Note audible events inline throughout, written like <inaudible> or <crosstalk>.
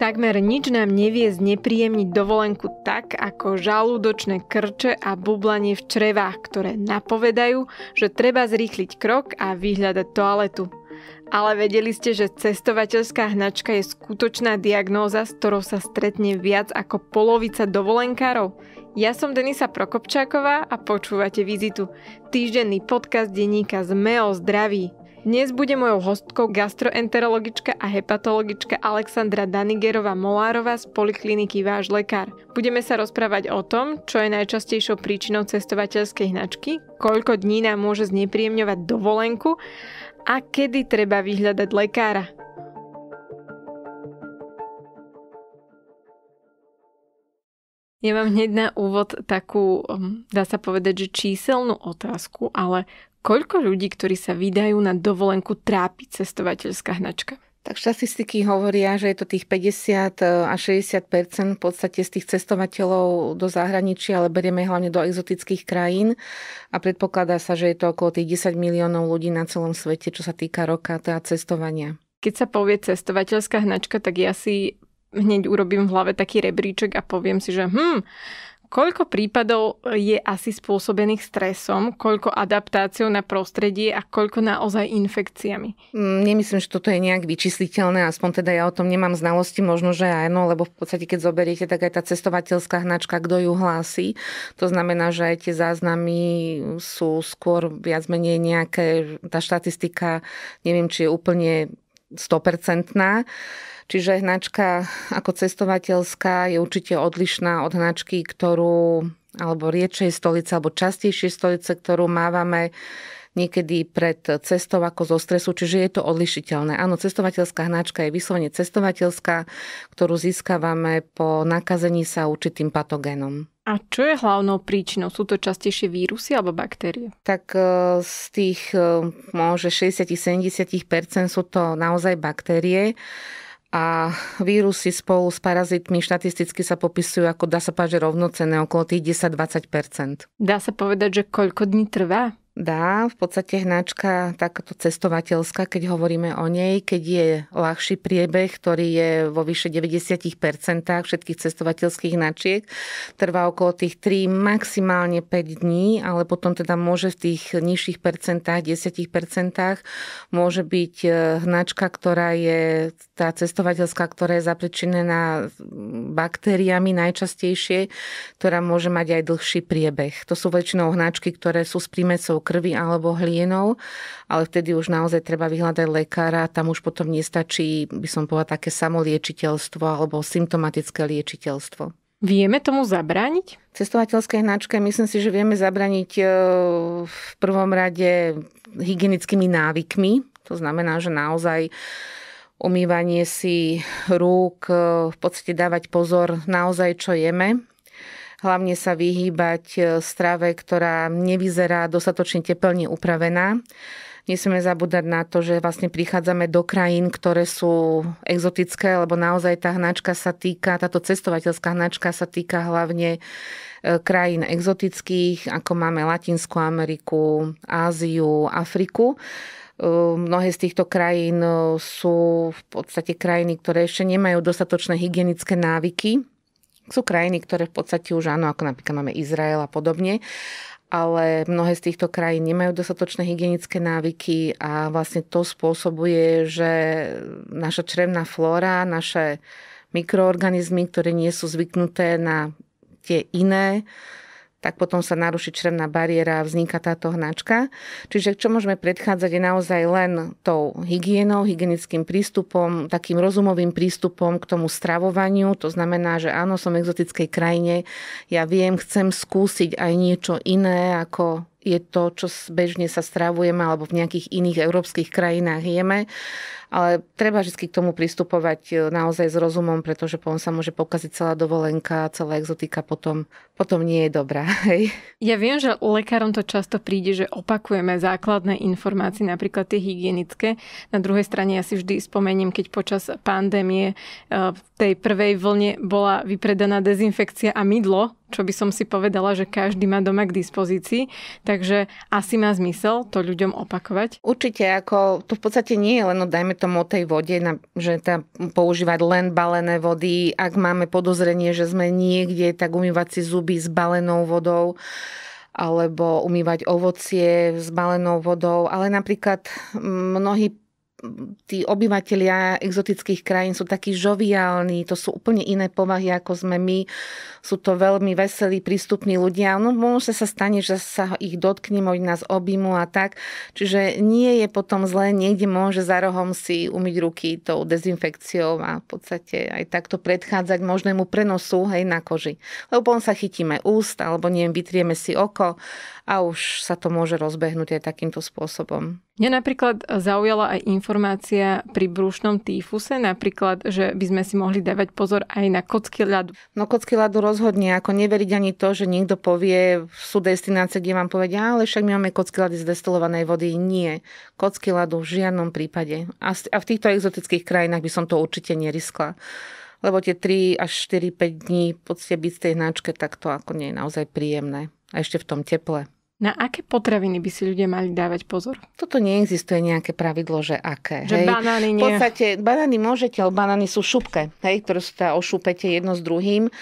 Takmer nič nám nevie znepríjemniť dovolenku tak, ako žalúdočné krče a bublanie v črevách, ktoré napovedajú, že treba zrýchliť krok a vyhľadať toaletu. Ale vedeli ste, že cestovateľská hnačka je skutočná diagnóza, s ktorou sa stretne viac ako polovica dovolenkárov? Ja som Denisa Prokopčáková a počúvate Vizitu, týždenný podcast denníka ZME o zdraví. Dnes bude mojou hostkou gastroenterologička a hepatologička Alexandra Danigerová Molárová z Polikliniky Váš lekár. Budeme sa rozprávať o tom, čo je najčastejšou príčinou cestovateľskej hnačky, koľko dní nám môže znepríjemňovať dovolenku a kedy treba vyhľadať lekára. Ja mám hneď na úvod takú, hm, dá sa povedať, že číselnú otázku, ale Koľko ľudí, ktorí sa vydajú na dovolenku, trápi cestovateľská hnačka? Tak štatistiky hovoria, že je to tých 50 e, a 60 v podstate z tých cestovateľov do zahraničia, ale berieme hlavne do exotických krajín a predpokladá sa, že je to okolo tých 10 miliónov ľudí na celom svete, čo sa týka roka, teda cestovania. Keď sa povie cestovateľská hnačka, tak ja si hneď urobím v hlave taký rebríček a poviem si, že hm, Koľko prípadov je asi spôsobených stresom, koľko adaptáciou na prostredie a koľko naozaj infekciami? Mm, nemyslím, že toto je nejak vyčísliteľné, aspoň teda ja o tom nemám znalosti, možno, že no, lebo v podstate, keď zoberiete, tak aj tá cestovateľská hnačka, kto ju hlási, to znamená, že aj tie záznamy sú skôr viac menej nejaké, tá štatistika, neviem, či je úplne 100%, Čiže hnačka ako cestovateľská je určite odlišná od hnačky, ktorú alebo riečej stolice, alebo častejšie stolice, ktorú mávame niekedy pred cestou ako zo stresu, čiže je to odlišiteľné. Áno, cestovateľská hnačka je vyslovene cestovateľská, ktorú získavame po nakazení sa určitým patogénom. A čo je hlavnou príčinou? Sú to častejšie vírusy alebo baktérie? Tak e, z tých e, môže 60-70% sú to naozaj baktérie a vírusy spolu s parazitmi štatisticky sa popisujú ako dá sa povedať, rovnocené, okolo tých 10-20%. Dá sa povedať, že koľko dní trvá dá. V podstate hnačka takáto cestovateľská, keď hovoríme o nej, keď je ľahší priebeh, ktorý je vo vyše 90% všetkých cestovateľských hnačiek, trvá okolo tých 3, maximálne 5 dní, ale potom teda môže v tých nižších percentách, 10% môže byť e, hnačka, ktorá je tá cestovateľská, ktorá je zapričinená baktériami najčastejšie, ktorá môže mať aj dlhší priebeh. To sú väčšinou hnačky, ktoré sú s prímecou krvi alebo hlienou, ale vtedy už naozaj treba vyhľadať lekára, tam už potom nestačí, by som povedala, také samoliečiteľstvo alebo symptomatické liečiteľstvo. Vieme tomu zabrániť? Cestovateľské hnačke myslím si, že vieme zabrániť e, v prvom rade hygienickými návykmi. To znamená, že naozaj umývanie si rúk, e, v podstate dávať pozor naozaj, čo jeme, Hlavne sa vyhýbať e, strave, ktorá nevyzerá dostatočne teplne upravená. Nesmieme zabúdať na to, že vlastne prichádzame do krajín, ktoré sú exotické, lebo naozaj tá hnačka sa týka, táto cestovateľská hnačka sa týka hlavne e, krajín exotických, ako máme Latinskú Ameriku, Áziu, Afriku. E, mnohé z týchto krajín sú v podstate krajiny, ktoré ešte nemajú dostatočné hygienické návyky, sú krajiny, ktoré v podstate už áno, ako napríklad máme Izrael a podobne, ale mnohé z týchto krajín nemajú dostatočné hygienické návyky a vlastne to spôsobuje, že naša črevná flóra, naše mikroorganizmy, ktoré nie sú zvyknuté na tie iné tak potom sa naruší črevná bariéra a vzniká táto hnačka. Čiže čo môžeme predchádzať je naozaj len tou hygienou, hygienickým prístupom, takým rozumovým prístupom k tomu stravovaniu. To znamená, že áno, som v exotickej krajine, ja viem, chcem skúsiť aj niečo iné ako je to, čo bežne sa strávujeme alebo v nejakých iných európskych krajinách jeme. Ale treba vždy k tomu pristupovať e, naozaj s rozumom, pretože potom sa môže pokaziť celá dovolenka, celá exotika potom, potom nie je dobrá. <laughs> Hej. Ja viem, že lekárom to často príde, že opakujeme základné informácie, napríklad tie hygienické. Na druhej strane ja si vždy spomením, keď počas pandémie e, v tej prvej vlne bola vypredaná dezinfekcia a mydlo, čo by som si povedala, že každý má doma k dispozícii, takže asi má zmysel to ľuďom opakovať. Určite, ako to v podstate nie je len, no, dajme tomu o tej vode, na, že tá, používať len balené vody, ak máme podozrenie, že sme niekde, tak umývať si zuby s balenou vodou alebo umývať ovocie s balenou vodou, ale napríklad mnohí tí obyvatelia exotických krajín sú takí žoviálni, to sú úplne iné povahy, ako sme my. Sú to veľmi veselí, prístupní ľudia. No môže sa stane, že sa ich dotknem, oni nás objímu a tak. Čiže nie je potom zlé, niekde môže za rohom si umyť ruky tou dezinfekciou a v podstate aj takto predchádzať možnému prenosu hej, na koži. Lebo potom sa chytíme úst, alebo neviem, vytrieme si oko a už sa to môže rozbehnúť aj takýmto spôsobom. Mňa napríklad zaujala aj informácia pri brúšnom týfuse, napríklad, že by sme si mohli dávať pozor aj na kocky ľadu. No kocky ľadu rozhodne, ako neveriť ani to, že niekto povie, sú destinácie, kde vám povedia, ale však my máme kocky ľady z destilovanej vody. Nie, kocky ľadu v žiadnom prípade. A v týchto exotických krajinách by som to určite neriskla lebo tie 3 až 4-5 dní v podstate byť z tej hnačke, tak to ako nie je naozaj príjemné. A ešte v tom teple. Na aké potraviny by si ľudia mali dávať pozor? Toto neexistuje nejaké pravidlo, že aké. Že hej. banány nie. V podstate banány môžete, ale banány sú šupke, hej, ktoré sa ošupete jedno s druhým.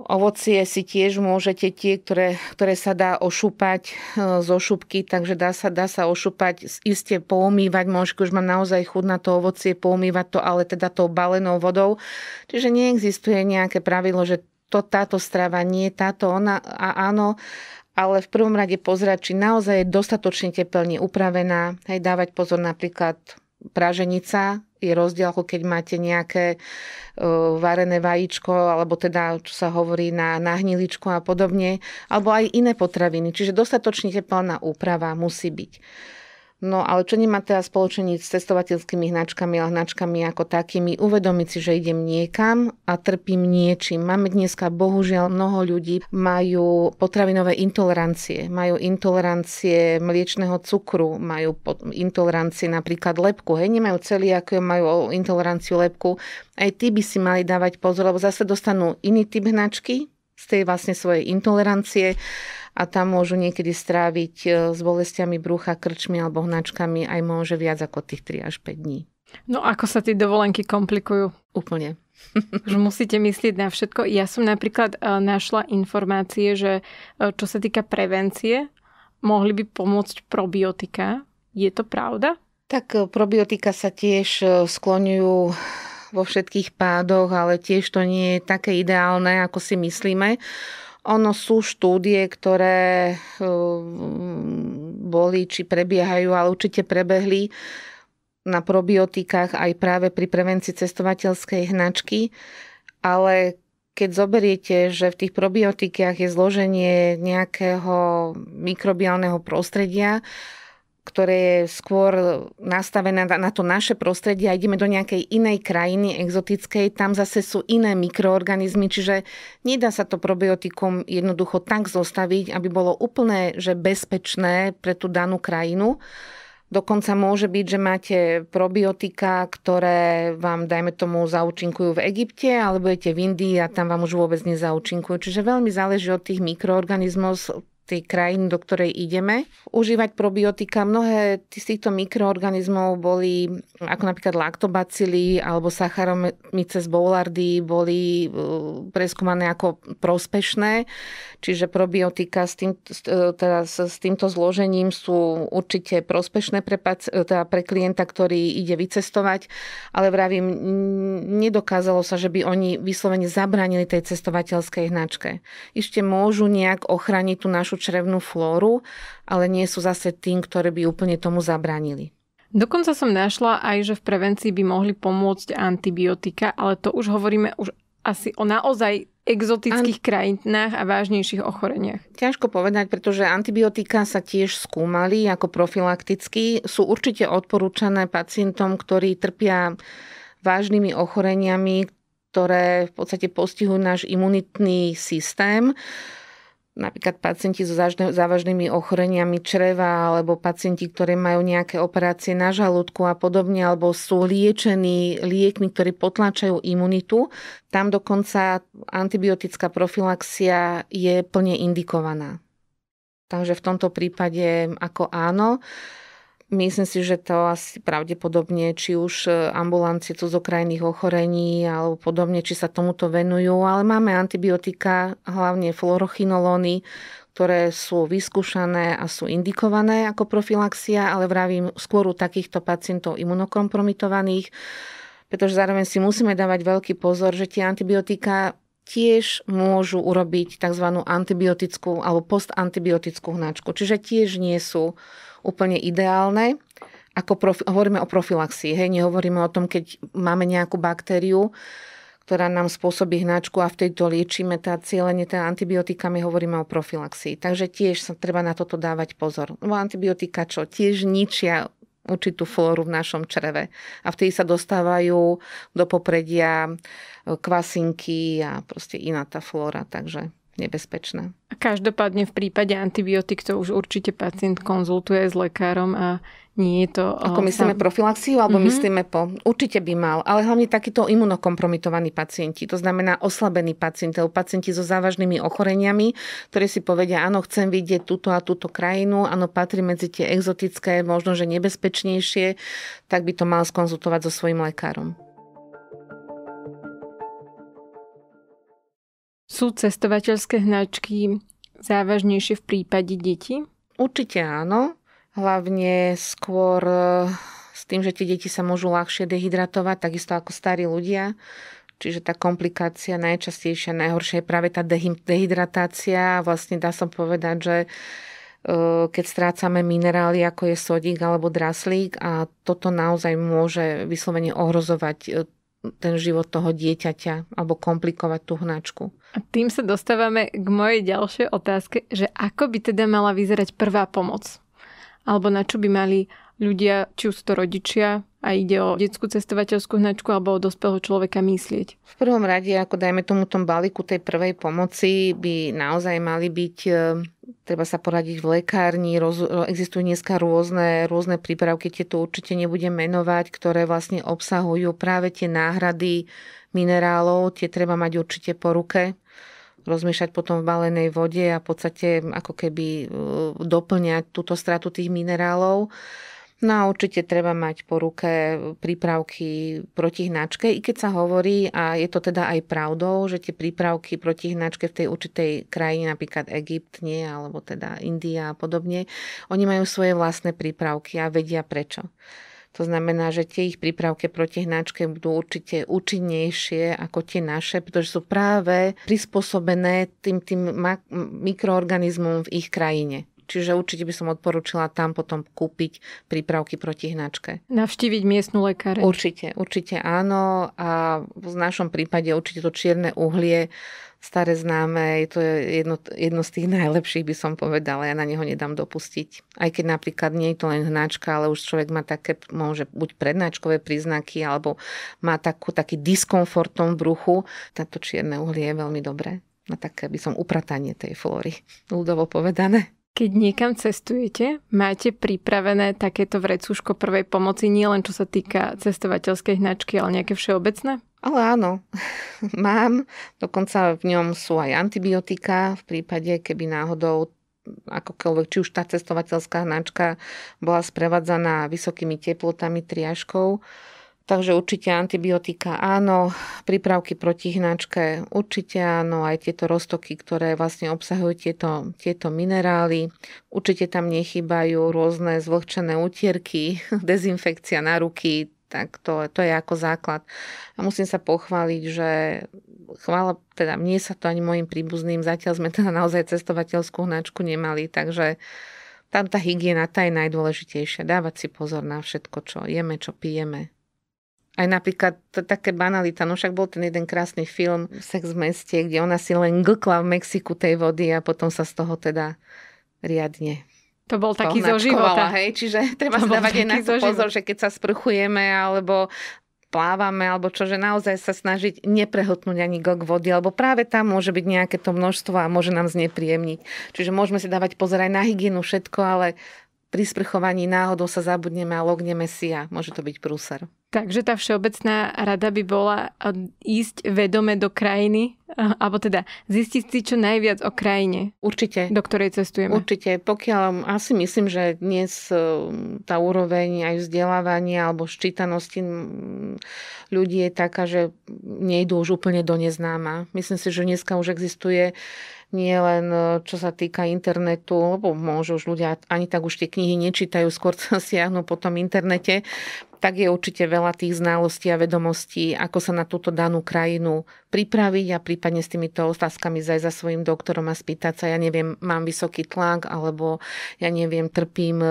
Ovocie si tiež môžete tie, ktoré, ktoré sa dá ošúpať e, zo šupky, takže dá sa, dá sa ošúpať, iste poumývať, môžete, už mám naozaj chud na to ovocie, poumývať to, ale teda tou balenou vodou. Čiže neexistuje nejaké pravidlo, že to, táto strava nie, táto ona, a áno ale v prvom rade pozerať, či naozaj je dostatočne tepelne upravená, hej, dávať pozor napríklad praženica, je rozdiel, ako keď máte nejaké uh, varené vajíčko, alebo teda, čo sa hovorí, na, na hniličku a podobne, alebo aj iné potraviny. Čiže dostatočne teplná úprava musí byť. No ale čo nemá teraz spoločení s cestovateľskými hnačkami a hnačkami ako takými, uvedomiť si, že idem niekam a trpím niečím. Máme dneska bohužiaľ mnoho ľudí majú potravinové intolerancie, majú intolerancie mliečného cukru, majú intolerancie napríklad lepku, hej, nemajú celý, ako majú intoleranciu lepku. Aj tí by si mali dávať pozor, lebo zase dostanú iný typ hnačky z tej vlastne svojej intolerancie a tam môžu niekedy stráviť e, s bolestiami brucha, krčmi alebo hnačkami aj môže viac ako tých 3 až 5 dní. No ako sa tie dovolenky komplikujú? Úplne. Už <laughs> <laughs> musíte myslieť na všetko. Ja som napríklad e, našla informácie, že e, čo sa týka prevencie, mohli by pomôcť probiotika. Je to pravda? Tak probiotika sa tiež skloňujú vo všetkých pádoch, ale tiež to nie je také ideálne, ako si myslíme. Ono sú štúdie, ktoré eh, boli či prebiehajú, ale určite prebehli na probiotikách aj práve pri prevencii cestovateľskej hnačky, ale keď zoberiete, že v tých probiotikách je zloženie nejakého mikrobiálneho prostredia ktoré je skôr nastavené na to naše prostredie a ideme do nejakej inej krajiny exotickej, tam zase sú iné mikroorganizmy, čiže nedá sa to probiotikum jednoducho tak zostaviť, aby bolo úplne že bezpečné pre tú danú krajinu. Dokonca môže byť, že máte probiotika, ktoré vám, dajme tomu, zaučinkujú v Egypte, alebo budete v Indii a tam vám už vôbec nezaučinkujú. Čiže veľmi záleží od tých mikroorganizmov, tej krajiny, do ktorej ideme. Užívať probiotika. Mnohé z týchto mikroorganizmov boli, ako napríklad laktobacily alebo Saccharomyces boulardy, boli e, preskúmané ako prospešné. Čiže probiotika s, tým, e, teda s týmto zložením sú určite prospešné pre, e, teda pre klienta, ktorý ide vycestovať. Ale vravím, nedokázalo sa, že by oni vyslovene zabránili tej cestovateľskej hnačke. Ešte môžu nejak ochrániť tú našu črevnú flóru, ale nie sú zase tým, ktoré by úplne tomu zabránili. Dokonca som našla aj, že v prevencii by mohli pomôcť antibiotika, ale to už hovoríme už asi o naozaj exotických An... krajinách a vážnejších ochoreniach? Ťažko povedať, pretože antibiotika sa tiež skúmali ako profilakticky. Sú určite odporúčané pacientom, ktorí trpia vážnymi ochoreniami, ktoré v podstate postihujú náš imunitný systém napríklad pacienti so závažnými ochoreniami čreva alebo pacienti, ktorí majú nejaké operácie na žalúdku a podobne, alebo sú liečení liekmi, ktorí potláčajú imunitu. Tam dokonca antibiotická profilaxia je plne indikovaná. Takže v tomto prípade ako áno. Myslím si, že to asi pravdepodobne, či už e, ambulancie cudzokrajných ochorení alebo podobne, či sa tomuto venujú, ale máme antibiotika, hlavne fluorochinolóny, ktoré sú vyskúšané a sú indikované ako profilaxia, ale vravím skôr u takýchto pacientov imunokompromitovaných, pretože zároveň si musíme dávať veľký pozor, že tie antibiotika tiež môžu urobiť tzv. antibiotickú alebo postantibiotickú hnačku. Čiže tiež nie sú úplne ideálne. Ako profi- hovoríme o profilaxii, hej, nehovoríme o tom, keď máme nejakú baktériu, ktorá nám spôsobí hnačku a v tejto liečíme tá cieľenie tá antibiotikami, hovoríme o profilaxii. Takže tiež sa treba na toto dávať pozor. No antibiotika čo? Tiež ničia určitú flóru v našom čreve. A vtedy sa dostávajú do popredia e, kvasinky a proste iná tá flóra. Takže nebezpečné. Každopádne v prípade antibiotik to už určite pacient konzultuje s lekárom a nie je to... Ako eh, myslíme profilaxiu alebo mm-hmm. myslíme po? Určite by mal, ale hlavne takýto imunokompromitovaní pacienti, to znamená oslabení pacientov. pacienti so závažnými ochoreniami, ktorí si povedia, áno, chcem vidieť túto a túto krajinu, áno, patrí medzi tie exotické, možno, že nebezpečnejšie, tak by to mal skonzultovať so svojim lekárom. Sú cestovateľské značky závažnejšie v prípade detí? Určite áno. Hlavne skôr e, s tým, že tie deti sa môžu ľahšie dehydratovať, takisto ako starí ľudia. Čiže tá komplikácia najčastejšia, najhoršia je práve tá dehydratácia. Vlastne dá som povedať, že e, keď strácame minerály, ako je sodík alebo draslík a toto naozaj môže vyslovene ohrozovať e, ten život toho dieťaťa alebo komplikovať tú hnačku. A tým sa dostávame k mojej ďalšej otázke, že ako by teda mala vyzerať prvá pomoc? Alebo na čo by mali ľudia, či už to rodičia, a ide o detskú cestovateľskú hnačku alebo o dospelého človeka myslieť? V prvom rade, ako dajme tomu tom balíku tej prvej pomoci, by naozaj mali byť e, treba sa poradiť v lekárni, roz, e, existujú dneska rôzne, rôzne prípravky, tie tu určite nebudem menovať, ktoré vlastne obsahujú práve tie náhrady minerálov, tie treba mať určite po ruke rozmiešať potom v balenej vode a v podstate ako keby e, doplňať túto stratu tých minerálov. No a určite treba mať po ruke prípravky proti hnačke, i keď sa hovorí, a je to teda aj pravdou, že tie prípravky proti hnačke v tej určitej krajine, napríklad Egypt, nie, alebo teda India a podobne, oni majú svoje vlastné prípravky a vedia prečo. To znamená, že tie ich prípravky proti hnačke budú určite účinnejšie ako tie naše, pretože sú práve prispôsobené tým, tým mikroorganizmom v ich krajine. Čiže určite by som odporúčila tam potom kúpiť prípravky proti hnačke. Navštíviť miestnu lekáreň. Určite, určite áno. A v našom prípade určite to čierne uhlie staré známe, je to jedno, jedno z tých najlepších, by som povedala, ja na neho nedám dopustiť. Aj keď napríklad nie je to len hnačka, ale už človek má také, môže buď prednáčkové príznaky, alebo má takú, taký diskomfort v bruchu, táto čierne uhlie je veľmi dobré na také, by som, upratanie tej flóry, ľudovo povedané. Keď niekam cestujete, máte pripravené takéto vrecúško prvej pomoci, nie len čo sa týka cestovateľskej hnačky, ale nejaké všeobecné? Ale áno, <laughs> mám. Dokonca v ňom sú aj antibiotika v prípade, keby náhodou akokoľvek, či už tá cestovateľská hnačka bola sprevádzaná vysokými teplotami triažkou, Takže určite antibiotika áno, prípravky proti hnačke určite áno, aj tieto roztoky, ktoré vlastne obsahujú tieto, tieto minerály. Určite tam nechýbajú rôzne zvlhčené utierky, <laughs> dezinfekcia na ruky, tak to, to je ako základ. A musím sa pochváliť, že chvála, teda mne sa to ani mojim príbuzným, zatiaľ sme teda naozaj cestovateľskú hnačku nemali, takže tam tá hygiena, tá je najdôležitejšia. Dávať si pozor na všetko, čo jeme, čo pijeme. Aj napríklad to, také banalita, no však bol ten jeden krásny film Sex v meste, kde ona si len glkla v Mexiku tej vody a potom sa z toho teda riadne to bol taký zo života. Hej? Čiže treba to si dávať aj na to pozor, že keď sa sprchujeme alebo plávame, alebo čo, že naozaj sa snažiť neprehotnúť ani gok vody, alebo práve tam môže byť nejaké to množstvo a môže nám znepríjemniť. Čiže môžeme si dávať pozor aj na hygienu, všetko, ale pri sprchovaní náhodou sa zabudneme a logneme si a môže to byť prúser. Takže tá všeobecná rada by bola e, ísť vedome do krajiny, e, alebo teda zistiť si čo najviac o krajine. Určite. Do ktorej cestujeme. Určite. Pokiaľ asi myslím, že dnes e, tá úroveň aj vzdelávania alebo ščítanosti ľudí je taká, že nejdú už úplne do neznáma. Myslím si, že dneska už existuje nie len čo sa týka internetu, lebo môžu už ľudia ani tak už tie knihy nečítajú, skôr sa <laughs> siahnu po tom internete, tak je určite veľa tých znalostí a vedomostí, ako sa na túto danú krajinu pripraviť a prípadne s týmito otázkami zaj za svojim doktorom a spýtať sa, ja neviem, mám vysoký tlak, alebo ja neviem, trpím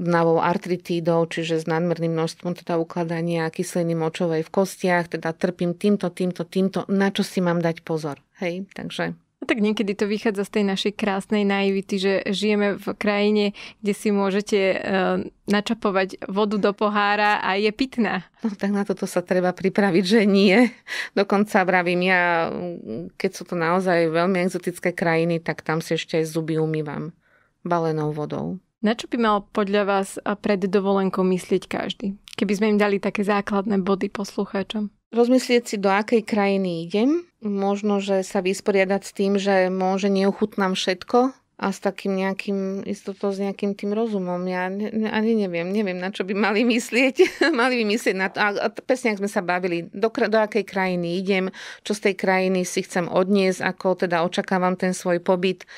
dnavou e, artritídou, čiže s nadmerným množstvom teda ukladania kyseliny močovej v kostiach, teda trpím týmto, týmto, týmto, na čo si mám dať pozor. Hej, takže No tak niekedy to vychádza z tej našej krásnej naivity, že žijeme v krajine, kde si môžete e, načapovať vodu do pohára a je pitná. No tak na toto sa treba pripraviť, že nie. Dokonca vravím ja, keď sú to naozaj veľmi exotické krajiny, tak tam si ešte aj zuby umývam balenou vodou. Na čo by mal podľa vás pred dovolenkou myslieť každý? Keby sme im dali také základné body poslucháčom rozmyslieť si, do akej krajiny idem. Možno, že sa vysporiadať s tým, že môže neuchutnám všetko a s takým nejakým, istoto s nejakým tým rozumom. Ja ne, ani neviem, neviem, na čo by mali myslieť. <laughs> mali by myslieť na to, a, a presne, ak sme sa bavili, do, do akej krajiny idem, čo z tej krajiny si chcem odniesť, ako teda očakávam ten svoj pobyt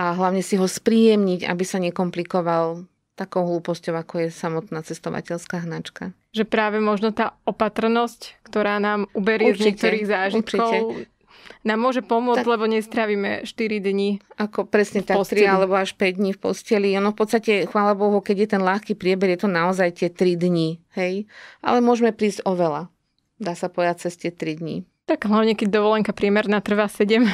a hlavne si ho spríjemniť, aby sa nekomplikoval takou hlúposťou, ako je samotná cestovateľská hnačka. Že práve možno tá opatrnosť, ktorá nám uberie určite, z niektorých zážitkov, určite nám môže pomôcť, tak, lebo nestravíme 4 dní. Ako presne tak, 3 alebo až 5 dní v posteli. Ono v podstate, chvála Bohu, keď je ten ľahký prieber, je to naozaj tie 3 dní. Hej? Ale môžeme prísť oveľa. Dá sa povedať cez tie 3 dní. Tak hlavne, keď dovolenka priemerná trvá 7.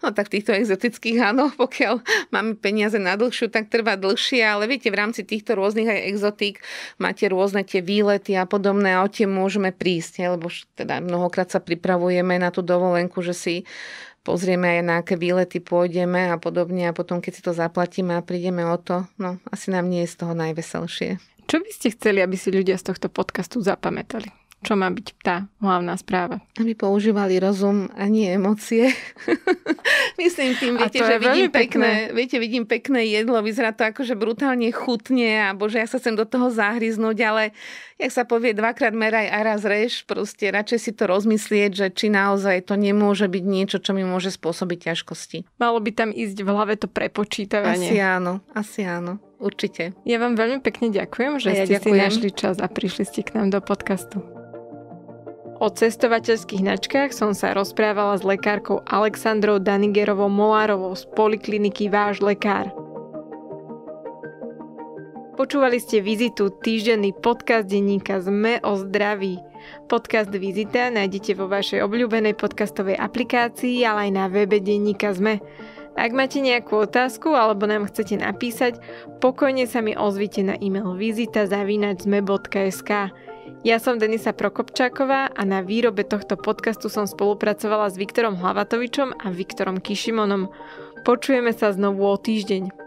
No tak týchto exotických áno, pokiaľ máme peniaze na dlhšiu, tak trvá dlhšie, ale viete, v rámci týchto rôznych aj exotík máte rôzne tie výlety a podobné a o tie môžeme prísť, lebo teda mnohokrát sa pripravujeme na tú dovolenku, že si pozrieme aj na aké výlety pôjdeme a podobne a potom keď si to zaplatíme a prídeme o to, no asi nám nie je z toho najveselšie. Čo by ste chceli, aby si ľudia z tohto podcastu zapamätali? čo má byť tá hlavná správa. Aby používali rozum a nie emócie. <laughs> Myslím tým, viete, že vidím pekné. pekné, viete, vidím pekné jedlo, vyzerá to akože brutálne chutne a bože, ja sa sem do toho zahryznúť, ale jak sa povie, dvakrát meraj a raz reš, proste radšej si to rozmyslieť, že či naozaj to nemôže byť niečo, čo mi môže spôsobiť ťažkosti. Malo by tam ísť v hlave to prepočítavanie. Asi áno, asi áno. Určite. Ja vám veľmi pekne ďakujem, že ja ste ďakujem. si našli čas a prišli ste k nám do podcastu. O cestovateľských značkách som sa rozprávala s lekárkou Alexandrou Danigerovou Molárovou z polikliniky Váš lekár. Počúvali ste Vizitu, týždenný podcast denníka ZME o zdraví. Podcast Vizita nájdete vo vašej obľúbenej podcastovej aplikácii, ale aj na webe denníka ZME. Ak máte nejakú otázku alebo nám chcete napísať, pokojne sa mi ozvite na e-mail vizitazavinačzme.sk. Ja som Denisa Prokopčáková a na výrobe tohto podcastu som spolupracovala s Viktorom Hlavatovičom a Viktorom Kišimonom. Počujeme sa znovu o týždeň.